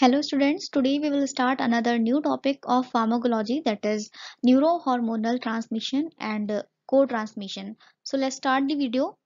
Hello students, today we will start another new topic of pharmacology that is neurohormonal transmission and uh, co-transmission. So let's start the video.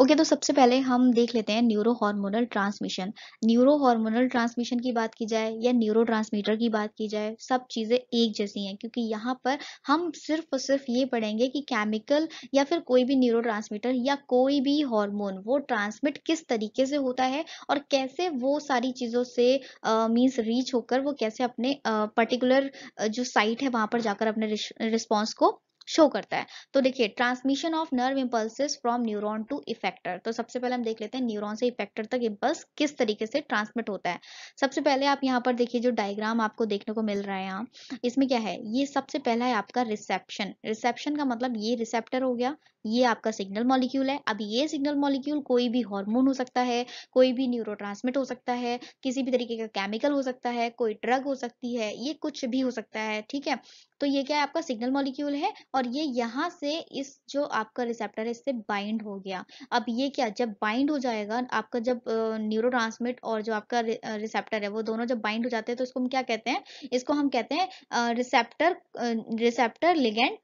Okay तो सबसे पहले हम देख लेते हैं neuro hormonal transmission neuro hormonal transmission की बात की जाए या न्यूरो ट्रांसमीटर की बात की जाए सब चीज़ें एक जैसी हैं क्योंकि यहाँ पर हम सिर्फ और सिर्फ ये पढ़ेंगे कि केमिकल या फिर कोई भी न्यूरो या कोई भी हार्मोन वो ट्रांसमिट किस तरीके से होता है और कैसे वो सारी चीज़ों से मीन्स रीच होकर वो कैसे अपने पर्टिकुलर जो साइट है वहां पर जाकर अपने रिस्पॉन्स को शो करता है तो देखिए transmission of nerve impulses from neuron to effector तो सबसे पहले हम देख लेते हैं न्यूरॉन से इफेक्टर तक इम्पल्स किस तरीके से ट्रांसमिट होता है सबसे पहले आप यहाँ पर देखिए जो डायग्राम आपको देखने को मिल रहा है यहाँ इसमें क्या है ये सबसे पहला है आपका रिसेप्शन रिसेप्शन का मतलब ये रिसेप्टर हो गया ये आपका सिग्नल मॉलिक्यूल है अब ये सिग्नल मॉलिक्यूल कोई भी हार्मोन हो सकता है कोई भी न्यूरो हो सकता है किसी भी तरीके का केमिकल हो सकता है कोई ड्रग हो सकती है ये कुछ भी हो सकता है ठीक है तो ये क्या है आपका सिग्नल मॉलिक्यूल है और और ये यहाँ से इस जो आपका रिसेप्टर है इससे बाइंड हो गया अब ये क्या जब बाइंड हो जाएगा आपका जब न्यूरो और जो आपका रिसेप्टर है वो दोनों जब बाइंड हो जाते हैं तो इसको हम क्या कहते हैं इसको हम कहते हैं रिसेप्टर रिसेप्टर लिगेंड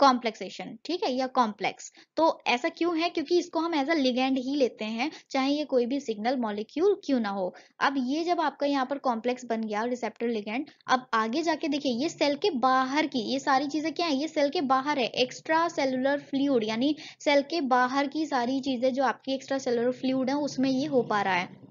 कॉम्प्लेक्सेशन ठीक है या कॉम्प्लेक्स तो ऐसा क्यों है क्योंकि इसको हम एज अ लिगेंड ही लेते हैं चाहे ये कोई भी सिग्नल मॉलिक्यूल क्यों ना हो अब ये जब आपका यहाँ पर कॉम्प्लेक्स बन गया रिसेप्टर लिगेंड अब आगे जाके देखिए ये सेल के बाहर की ये सारी चीजें क्या है ये सेल के बाहर है एक्स्ट्रा सेलुलर फ्लूड यानी सेल के बाहर की सारी चीजें जो आपकी एक्स्ट्रा सेलुलर फ्लूड है उसमें ये हो पा रहा है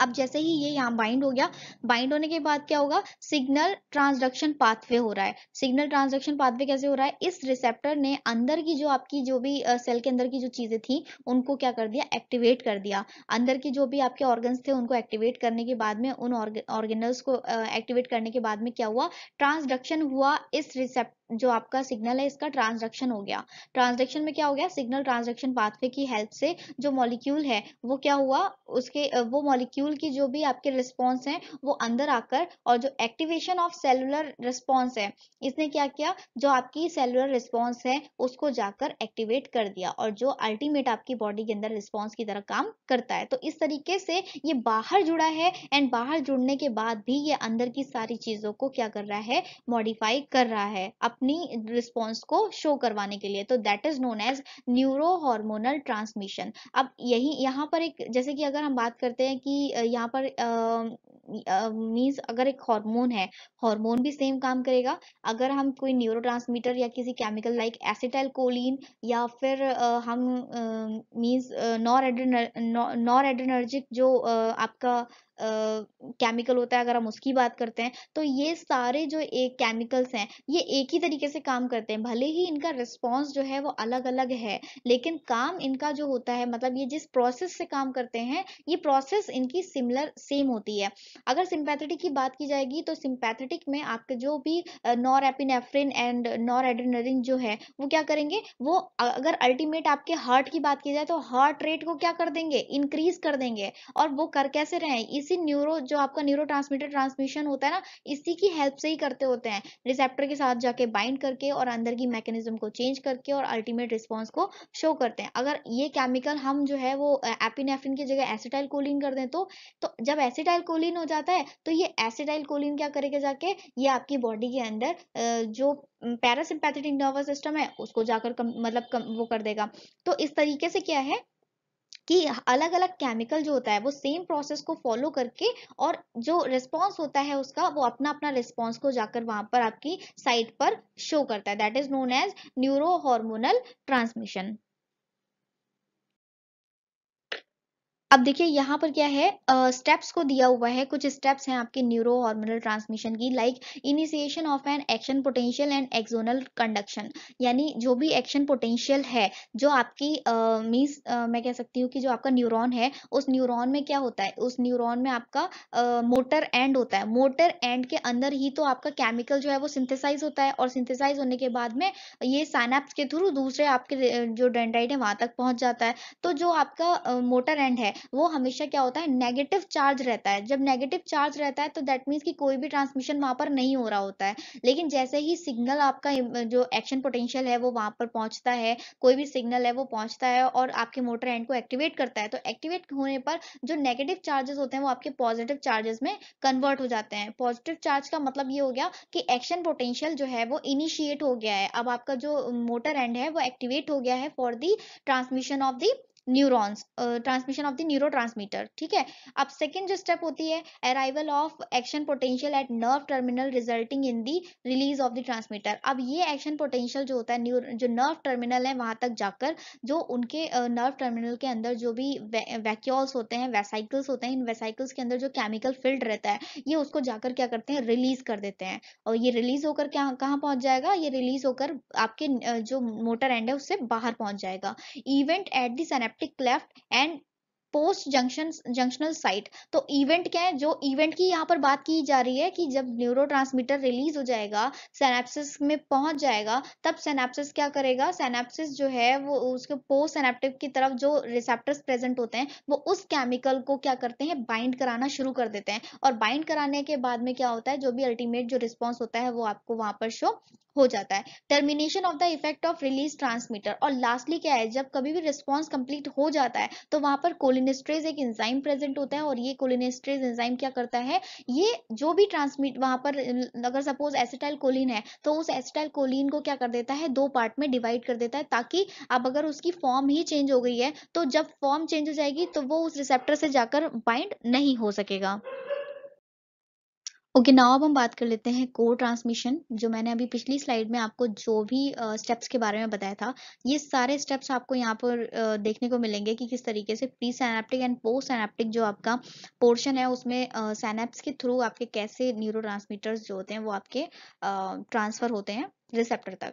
अब जैसे ही ये यहाँ बाइंड हो गया बाइंड होने के बाद क्या होगा सिग्नल ट्रांसडक्शन पाथवे हो रहा है सिग्नल ट्रांसडक्शन पाथवे कैसे हो रहा है इस रिसेप्टर ने अंदर की जो आपकी जो भी सेल के अंदर की जो चीजें थी उनको क्या कर दिया एक्टिवेट कर दिया अंदर की जो भी आपके ऑर्गन्स थे उनको एक्टिवेट करने के बाद में उन ऑर्गेनल्स को एक्टिवेट करने के बाद में क्या हुआ ट्रांसडक्शन हुआ इस रिसेप्ट जो आपका सिग्नल है इसका ट्रांसडक्शन हो गया ट्रांसडक्शन में क्या हो गया सिग्नल ट्रांसडक्शन पाथवे की हेल्प से जो मॉलिक्यूल है वो क्या हुआ उसके वो मॉलिक्यूल मॉलिक्यूल की जो भी आपके रिस्पॉन्स हैं वो अंदर आकर और जो एक्टिवेशन ऑफ सेलुलर रिस्पॉन्स है इसने क्या किया जो आपकी सेलुलर रिस्पॉन्स है उसको जाकर एक्टिवेट कर दिया और जो अल्टीमेट आपकी बॉडी के अंदर रिस्पॉन्स की तरह काम करता है तो इस तरीके से ये बाहर जुड़ा है एंड बाहर जुड़ने के बाद भी ये अंदर की सारी चीज़ों को क्या कर रहा है मॉडिफाई कर रहा है अपनी रिस्पॉन्स को शो करवाने के लिए तो that is known as neuro hormonal transmission अब यही यहाँ पर एक जैसे कि अगर हम बात करते हैं कि यहाँ पर मीन्स अगर एक हार्मोन है हार्मोन भी सेम काम करेगा अगर हम कोई न्यूरोट्रांसमीटर या किसी केमिकल लाइक एसिटाइल कोलिन या फिर हम मीन्स नॉर नॉर एड्रेनर्जिक जो आपका केमिकल होता है अगर हम उसकी बात करते हैं तो ये सारे जो एक केमिकल्स हैं ये एक ही तरीके से काम करते हैं भले ही इनका रिस्पॉन्स जो है वो अलग अलग है लेकिन काम इनका जो होता है मतलब ये जिस प्रोसेस से काम करते हैं ये प्रोसेस इनकी सिमिलर सेम होती है अगर सिंपैथेटिक की बात की जाएगी तो सिंपैथेटिक में आपके जो भी norepinephrine and noradrenaline जो है वो क्या करेंगे वो अगर अल्टीमेट आपके हार्ट की बात की जाए तो हार्ट रेट को क्या कर देंगे इंक्रीज कर देंगे और वो कर कैसे रहे हैं इसी इसी न्यूरो जो आपका न्यूरो ट्रांसमिशन होता है ना इसी की हेल्प से ही करते होते हैं रिसेप्टर के साथ जाके बाइंड करके और अंदर की मैकेनिज्म को चेंज करके और अल्टीमेट रिस्पॉन्स को शो करते हैं अगर ये केमिकल हम जो है वो एपिनेफ्रिन की जगह एसिटाइल कोलिन कर दें तो, तो जब एसिटाइल कोलिन हो जाता है तो ये एसिटाइल कोलिन क्या करेगा जाके ये आपकी बॉडी के अंदर जो पैरासिम्पैथेटिक नर्वस सिस्टम है उसको जाकर कम, मतलब कम, वो कर देगा तो इस तरीके से क्या है कि अलग अलग केमिकल जो होता है वो सेम प्रोसेस को फॉलो करके और जो रिस्पॉन्स होता है उसका वो अपना अपना रिस्पॉन्स को जाकर वहां पर आपकी साइट पर शो करता है that is known as neuro hormonal transmission अब देखिए यहाँ पर क्या है स्टेप्स uh, को दिया हुआ है कुछ स्टेप्स हैं आपके न्यूरो हार्मोनल ट्रांसमिशन की like initiation of an action potential and axonal conduction यानी जो भी एक्शन पोटेंशियल है जो आपकी मीन्स uh, uh, मैं कह सकती हूँ कि जो आपका न्यूरॉन है उस न्यूरॉन में क्या होता है उस न्यूरोन में आपका मोटर uh, एंड होता है मोटर एंड के अंदर ही तो आपका केमिकल जो है वो सिंथेसाइज होता है और सिंथेसाइज होने के बाद में ये साइनेप्स के थ्रू दूसरे आपके जो डेंड्राइड है वहां तक पहुंच जाता है तो जो आपका मोटर एंड है वो हमेशा क्या होता है नेगेटिव चार्ज रहता है जब नेगेटिव चार्ज रहता है तो दैट मीन्स की कोई भी ट्रांसमिशन वहां पर नहीं हो रहा होता है लेकिन जैसे ही सिग्नल आपका जो एक्शन पोटेंशियल है वो वहां पर पहुंचता है कोई भी सिग्नल है वो पहुंचता है और आपके मोटर एंड को एक्टिवेट करता है तो एक्टिवेट होने पर जो नेगेटिव चार्जेस होते हैं वो आपके पॉजिटिव चार्जेस में कन्वर्ट हो जाते हैं पॉजिटिव चार्ज का मतलब ये हो गया कि एक्शन पोटेंशियल जो है वो इनिशिएट हो गया है अब आपका जो मोटर एंड है वो एक्टिवेट हो गया है for the transmission of the neurons transmission of the neurotransmitter ठीक है अब सेकेंड जो स्टेप होती है arrival of action potential at nerve terminal resulting in the release of the transmitter अब ये एक्शन पोटेंशियल जो होता है न्यू जो नर्व टर्मिनल है वहां तक जाकर जो उनके नर्व uh, टर्मिनल के अंदर जो भी वैक्यूल्स होते हैं वेसाइकल्स होते हैं इन वेसाइकल्स के अंदर जो केमिकल फील्ड रहता है ये उसको जाकर क्या करते हैं रिलीज कर देते हैं और ये रिलीज होकर क्या कहाँ पहुंच जाएगा ये रिलीज होकर आपके uh, जो मोटर एंड है उससे बाहर पहुंच जाएगा इवेंट एट दिन static left and post junction junctional site तो इवेंट क्या है जो इवेंट की यहाँ पर बात की जा रही है कि जब न्यूरो रिलीज हो जाएगा सेनेप्सिस में पहुंच जाएगा तब सेनेप्सिस क्या करेगा सेनेप्सिस जो है वो उसके पोस्ट सेनेप्टिव की तरफ जो रिसेप्टर्स प्रेजेंट होते हैं वो उस केमिकल को क्या करते हैं बाइंड कराना शुरू कर देते हैं और बाइंड कराने के बाद में क्या होता है जो भी अल्टीमेट जो रिस्पॉन्स होता है वो आपको वहां पर शो हो जाता है termination of the effect of release transmitter और लास्टली क्या है जब कभी भी रिस्पॉन्स कंप्लीट हो जाता है तो वहां पर कोलिन कोलिनेस्ट्रेज एक इंजाइम प्रेजेंट होता है और ये कोलिनेस्ट्रेज इंजाइम क्या करता है ये जो भी ट्रांसमिट वहां पर अगर सपोज एसिटाइल कोलिन है तो उस एसिटाइल कोलिन को क्या कर देता है दो पार्ट में डिवाइड कर देता है ताकि अब अगर उसकी फॉर्म ही चेंज हो गई है तो जब फॉर्म चेंज हो जाएगी तो वो उस रिसेप्टर से जाकर बाइंड नहीं हो सकेगा ओके नाउ अब हम बात कर लेते हैं को ट्रांसमिशन जो मैंने अभी पिछली स्लाइड में आपको जो भी स्टेप्स uh, के बारे में बताया था ये सारे स्टेप्स आपको यहाँ पर uh, देखने को मिलेंगे कि किस तरीके से presynaptic and postsynaptic जो आपका पोर्शन है उसमें सैनेप्स uh, के थ्रू आपके कैसे न्यूरो जो होते हैं वो आपके ट्रांसफर होते हैं रिसेप्टर तक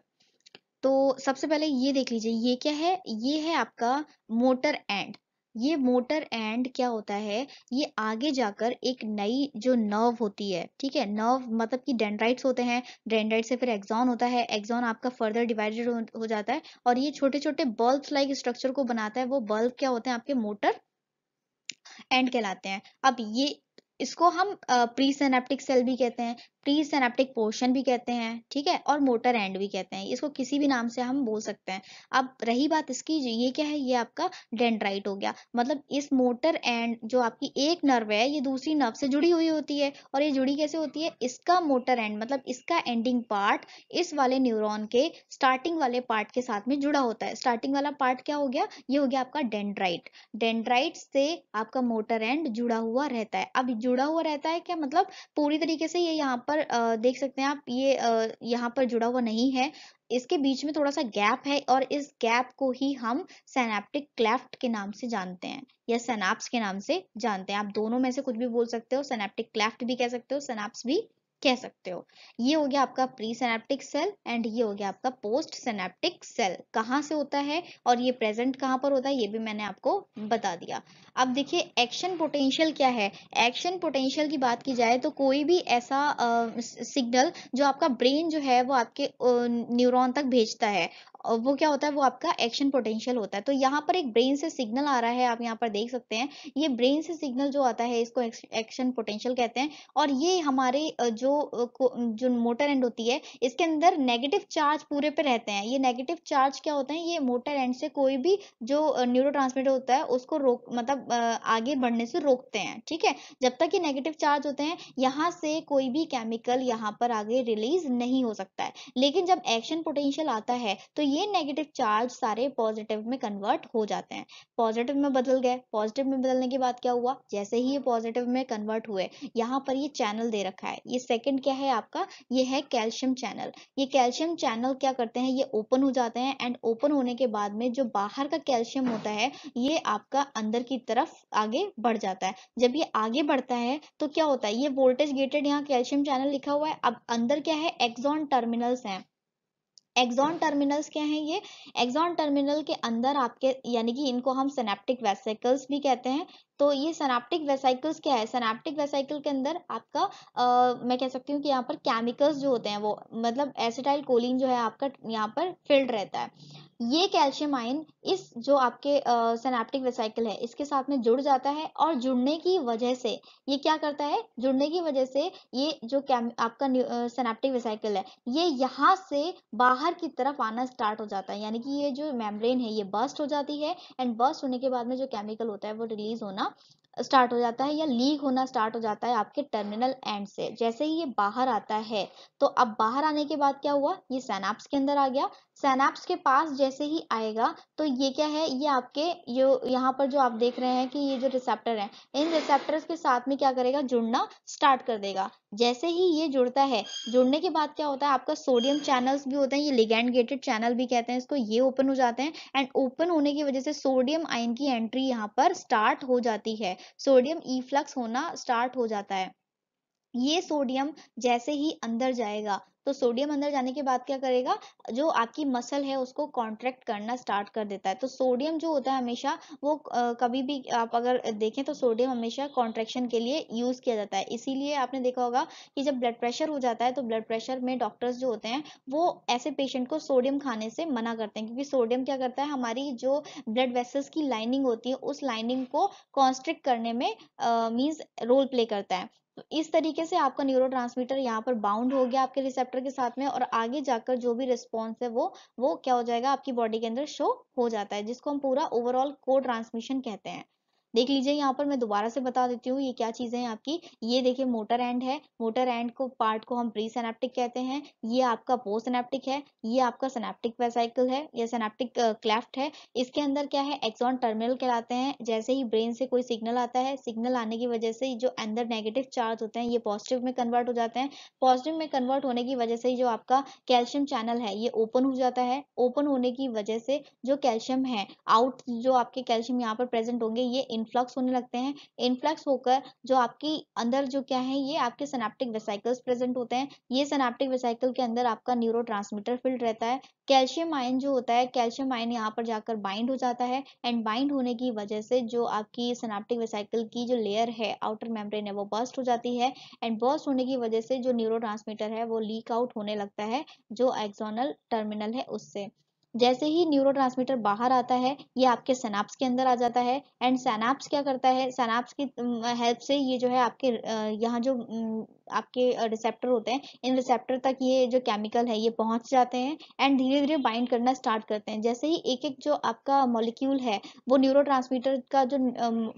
तो सबसे पहले ये देख लीजिए ये क्या है ये है आपका मोटर एंड ये मोटर एंड क्या होता है ये आगे जाकर एक नई जो नर्व होती है ठीक है नर्व मतलब कि डेंड्राइट्स होते हैं डेंड्राइट से फिर एक्सॉन होता है एक्सॉन आपका फर्दर डिवाइडेड हो, हो जाता है और ये छोटे छोटे बल्ब लाइक स्ट्रक्चर को बनाता है वो बल्ब क्या होते हैं आपके मोटर एंड कहलाते हैं अब ये इसको हम प्री सेनेप्टिक सेल भी कहते हैं प्री सेनेप्टिक पोर्शन भी कहते हैं ठीक है और मोटर एंड भी कहते हैं इसको किसी भी नाम से हम बोल सकते हैं अब रही बात इसकी ये क्या है ये आपका डेंड्राइट हो गया मतलब इस मोटर एंड जो आपकी एक नर्व है ये दूसरी नर्व से जुड़ी हुई होती है और ये जुड़ी कैसे होती है इसका मोटर एंड मतलब इसका एंडिंग पार्ट इस वाले न्यूरोन के स्टार्टिंग वाले पार्ट के साथ में जुड़ा होता है स्टार्टिंग वाला पार्ट क्या हो गया ये हो गया आपका डेंड्राइट डेंड्राइट से आपका मोटर एंड जुड़ा हुआ रहता है अब जुड़ा हुआ रहता है क्या मतलब पूरी तरीके से ये यहाँ पर आ, देख सकते हैं आप ये आ, यहाँ पर जुड़ा हुआ नहीं है इसके बीच में थोड़ा सा गैप है और इस गैप को ही हम सेनेप्टिक क्लेफ्ट के नाम से जानते हैं या सेनाप्स के नाम से जानते हैं आप दोनों में से कुछ भी बोल सकते हो सेनेप्टिक क्लेफ्ट भी कह सकते हो सेनाप्स भी कह सकते हो ये हो गया आपका प्री सेनेप्टिक सेल एंड ये हो गया आपका पोस्ट सेनेप्टिक सेल कहाँ से होता है और ये प्रेजेंट कहाँ पर होता है ये भी मैंने आपको बता दिया अब देखिए एक्शन पोटेंशियल क्या है एक्शन पोटेंशियल की बात की जाए तो कोई भी ऐसा सिग्नल जो आपका ब्रेन जो है वो आपके न्यूरॉन तक भेजता है वो क्या होता है वो आपका एक्शन पोटेंशियल होता है तो यहाँ पर एक ब्रेन से सिग्नल आ रहा है आप यहाँ पर देख सकते हैं ये ब्रेन से सिग्नल जो आता है इसको एक्शन पोटेंशियल कहते हैं और ये हमारे जो जो मोटर एंड होती है इसके अंदर नेगेटिव चार्ज पूरे पे रहते हैं ये नेगेटिव चार्ज क्या होते हैं ये मोटर एंड से कोई भी जो न्यूरो होता है उसको रोक मतलब आगे बढ़ने से रोकते हैं ठीक है जब तक ये नेगेटिव चार्ज होते हैं यहाँ से कोई भी केमिकल यहाँ पर आगे रिलीज नहीं हो सकता है लेकिन जब एक्शन पोटेंशियल आता है तो ये नेगेटिव चार्ज सारे पॉजिटिव में कन्वर्ट हो जाते हैं पॉजिटिव में बदल गए पॉजिटिव में बदलने के बाद क्या हुआ जैसे ही ये पॉजिटिव में कन्वर्ट हुए यहाँ पर ये चैनल दे रखा है ये सेकेंड क्या है आपका ये है कैल्शियम चैनल ये कैल्शियम चैनल क्या करते हैं ये ओपन हो जाते हैं एंड ओपन होने के बाद में जो बाहर का कैल्शियम होता है ये आपका अंदर की तरफ आगे बढ़ जाता है जब ये आगे बढ़ता है तो क्या होता है ये वोल्टेज गेटेड यहाँ कैल्शियम चैनल लिखा हुआ है अब अंदर क्या है एक्सॉन टर्मिनल्स हैं एक्सॉन टर्मिनल्स क्या हैं ये एक्सॉन टर्मिनल के अंदर आपके यानी कि इनको हम सेनेप्टिक वेसाइकल्स भी कहते हैं तो ये सेनाप्टिक वेसाइकल्स क्या है सेनेप्टिक वेसाइकल के अंदर आपका आ, मैं कह सकती हूँ कि यहाँ पर केमिकल्स जो होते हैं वो मतलब एसिटाइल कोलिन जो है आपका यहाँ पर फिल्ड रहता है ये कैल्शियम आयन इस जो आपके सेनाप्टिक वेसाइकिल है इसके साथ में जुड़ जाता है और जुड़ने की वजह से ये क्या करता है जुड़ने की वजह से ये जो आपका सेनाप्टिक वेसाइकिल है ये यहाँ से बाहर की तरफ आना स्टार्ट हो जाता है यानी कि ये जो मेम्ब्रेन है ये बस्ट हो जाती है एंड बस्ट होने के बाद में जो केमिकल होता है वो रिलीज होना स्टार्ट हो जाता है या लीक होना स्टार्ट हो जाता है आपके टर्मिनल एंड से जैसे ही ये बाहर आता है तो अब बाहर आने के बाद क्या हुआ ये सैनाप्स के अंदर आ गया सैनाप्स के पास जैसे ही आएगा तो ये क्या है ये आपके जो यहाँ पर जो आप देख रहे हैं कि ये जो रिसेप्टर है इन रिसेप्टर्स के साथ में क्या करेगा जुड़ना स्टार्ट कर देगा जैसे ही ये जुड़ता है जुड़ने के बाद क्या होता है आपका सोडियम चैनल्स भी होते हैं ये लिगेंड गेटेड चैनल भी कहते हैं इसको ये ओपन हो जाते हैं एंड ओपन होने की वजह से सोडियम आयन की एंट्री यहाँ पर स्टार्ट हो जाती है सोडियम इफ्लक्स e होना स्टार्ट हो जाता है ये सोडियम जैसे ही अंदर जाएगा तो सोडियम अंदर जाने के बाद क्या करेगा जो आपकी मसल है उसको कॉन्ट्रैक्ट करना स्टार्ट कर देता है तो सोडियम जो होता है हमेशा वो कभी भी आप अगर देखें तो सोडियम हमेशा कॉन्ट्रेक्शन के लिए यूज़ किया जाता है इसीलिए आपने देखा होगा कि जब ब्लड प्रेशर हो जाता है तो ब्लड प्रेशर में डॉक्टर्स जो होते हैं वो ऐसे पेशेंट को सोडियम खाने से मना करते हैं क्योंकि सोडियम क्या करता है हमारी जो ब्लड वेसल्स की लाइनिंग होती है उस लाइनिंग को कॉन्स्ट्रिक्ट करने में मीन्स रोल प्ले करता है तो इस तरीके से आपका न्यूरो ट्रांसमीटर यहाँ पर बाउंड हो गया आपके रिसेप्टर के साथ में और आगे जाकर जो भी रिस्पॉन्स है वो वो क्या हो जाएगा आपकी बॉडी के अंदर शो हो जाता है जिसको हम पूरा ओवरऑल को ट्रांसमिशन कहते हैं देख लीजिए यहाँ पर मैं दोबारा से बता देती हूँ ये क्या चीज़ें हैं आपकी ये देखिए मोटर एंड है मोटर एंड को पार्ट को हम प्री सेनेप्टिक कहते हैं ये आपका पोस्ट सेनेप्टिक है ये आपका सेनेप्टिक वेसाइकल है ये सेनेप्टिक क्लेफ्ट है इसके अंदर क्या है एक्सॉन टर्मिनल कहलाते हैं जैसे ही ब्रेन से कोई सिग्नल आता है सिग्नल आने की वजह से जो अंदर नेगेटिव चार्ज होते हैं ये पॉजिटिव में कन्वर्ट हो जाते हैं पॉजिटिव में कन्वर्ट होने की वजह से जो आपका कैल्शियम चैनल है ये ओपन हो जाता है ओपन होने की वजह से जो कैल्शियम है आउट जो आपके कैल्शियम यहाँ पर प्रेजेंट होंगे ये इन्फ्लक्स होने लगते हैं इन्फ्लक्स होकर जो आपकी अंदर जो क्या है ये आपके सनाप्टिक वेसाइकल्स प्रेजेंट होते हैं ये सनाप्टिक वेसाइकल के अंदर आपका न्यूरो फील्ड रहता है कैल्शियम आयन जो होता है कैल्शियम आयन यहाँ पर जाकर बाइंड हो जाता है एंड बाइंड होने की वजह से जो आपकी सनाप्टिक वेसाइकल की जो लेयर है आउटर मेम्ब्रेन है वो बर्स्ट हो जाती है एंड बर्स्ट होने की वजह से जो न्यूरो है वो लीक आउट होने लगता है जो एक्सोनल टर्मिनल है उससे जैसे ही न्यूरो बाहर आता है ये आपके सेनाप्स के अंदर आ जाता है एंड सेनाप्स क्या करता है सेनाप्स की हेल्प mm, से ये जो है आपके यहाँ जो mm, आपके रिसेप्टर होते हैं इन रिसेप्टर तक ये जो केमिकल है ये पहुंच जाते हैं एंड धीरे धीरे बाइंड करना स्टार्ट करते हैं जैसे ही एक एक जो आपका मॉलिक्यूल है वो न्यूरो का जो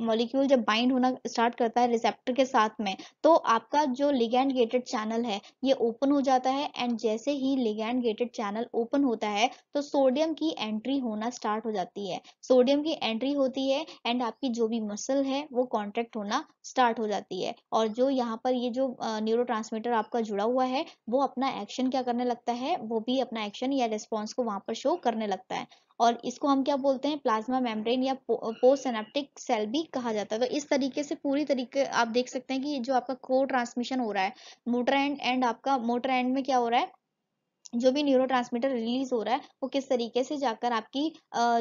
मॉलिक्यूल जब बाइंड होना स्टार्ट करता है रिसेप्टर के साथ में तो आपका जो लिगैंड गेटेड चैनल है ये ओपन हो जाता है एंड जैसे ही लिगैंड गेटेड चैनल ओपन होता है तो सोडियम की एंट्री होना स्टार्ट हो जाती है सोडियम की एंट्री होती है एंड आपकी जो भी मसल है वो कॉन्ट्रैक्ट होना स्टार्ट हो जाती है और जो यहाँ पर ये जो न्यूरो आपका जुड़ा हुआ है वो अपना एक्शन क्या करने लगता है वो भी अपना एक्शन या रिस्पॉन्स को वहां पर शो करने लगता है और इसको हम क्या बोलते हैं प्लाज्मा मेम्ब्रेन या पोस्टसेनेप्टिक पो सेल भी कहा जाता है तो इस तरीके से पूरी तरीके आप देख सकते हैं कि जो आपका को ट्रांसमिशन हो रहा है मोटर एंड एंड आपका मोटर एंड में क्या हो रहा है जो भी न्यूरो रिलीज हो रहा है वो किस तरीके से जाकर आपकी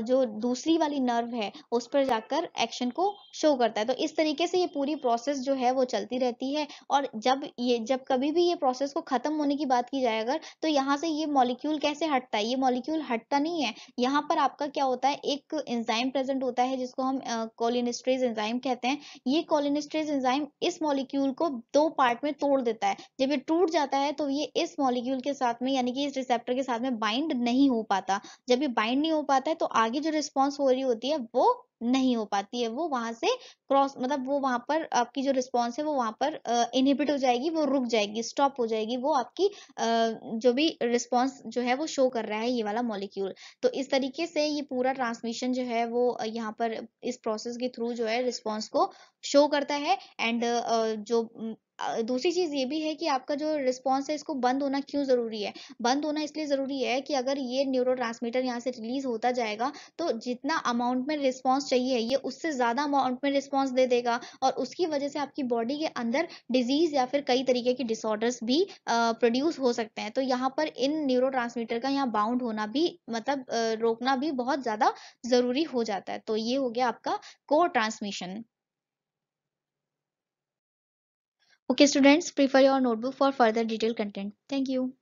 जो दूसरी वाली नर्व है उस पर जाकर एक्शन को शो करता है तो इस तरीके से ये पूरी प्रोसेस जो है वो चलती रहती है और जब ये जब कभी भी ये प्रोसेस को खत्म होने की बात की जाए अगर तो यहाँ से ये मॉलिक्यूल कैसे हटता है ये मॉलिक्यूल हटता नहीं है यहाँ पर आपका क्या होता है एक एंजाइम प्रेजेंट होता है जिसको हम कोलिनिस्ट्रेज एंजाइम कहते हैं ये कोलिनिस्ट्रेज एंजाइम इस मॉलिक्यूल को दो पार्ट में तोड़ देता है जब ये टूट जाता है तो ये इस मॉलिक्यूल के साथ में यानी कि कि इस रिसेप्टर के साथ में बाइंड नहीं हो पाता जब ये बाइंड नहीं हो पाता है तो आगे जो रिस्पॉन्स हो रही होती है वो नहीं हो पाती है वो वहां से क्रॉस मतलब वो वहां पर आपकी जो रिस्पॉन्स है वो वहां पर इनहिबिट हो जाएगी वो रुक जाएगी स्टॉप हो जाएगी वो आपकी जो भी रिस्पॉन्स जो है वो शो कर रहा है ये वाला मॉलिक्यूल तो इस तरीके से ये पूरा ट्रांसमिशन जो है वो यहाँ पर इस प्रोसेस के थ्रू जो है रिस्पॉन्स को शो करता है एंड जो दूसरी चीज़ ये भी है कि आपका जो रिस्पॉन्स है इसको बंद होना क्यों ज़रूरी है बंद होना इसलिए ज़रूरी है कि अगर ये न्यूरो ट्रांसमीटर यहाँ से रिलीज होता जाएगा तो जितना अमाउंट में रिस्पॉन्स चाहिए ये उससे ज़्यादा अमाउंट में रिस्पॉन्स दे देगा और उसकी वजह से आपकी बॉडी के अंदर डिजीज़ या फिर कई तरीके के डिसऑर्डर्स भी प्रोड्यूस हो सकते हैं तो यहाँ पर इन न्यूरो का यहाँ बाउंड होना भी मतलब रोकना भी बहुत ज़्यादा ज़रूरी हो जाता है तो ये हो गया आपका को transmission Okay students, prefer your notebook for further detailed content. Thank you.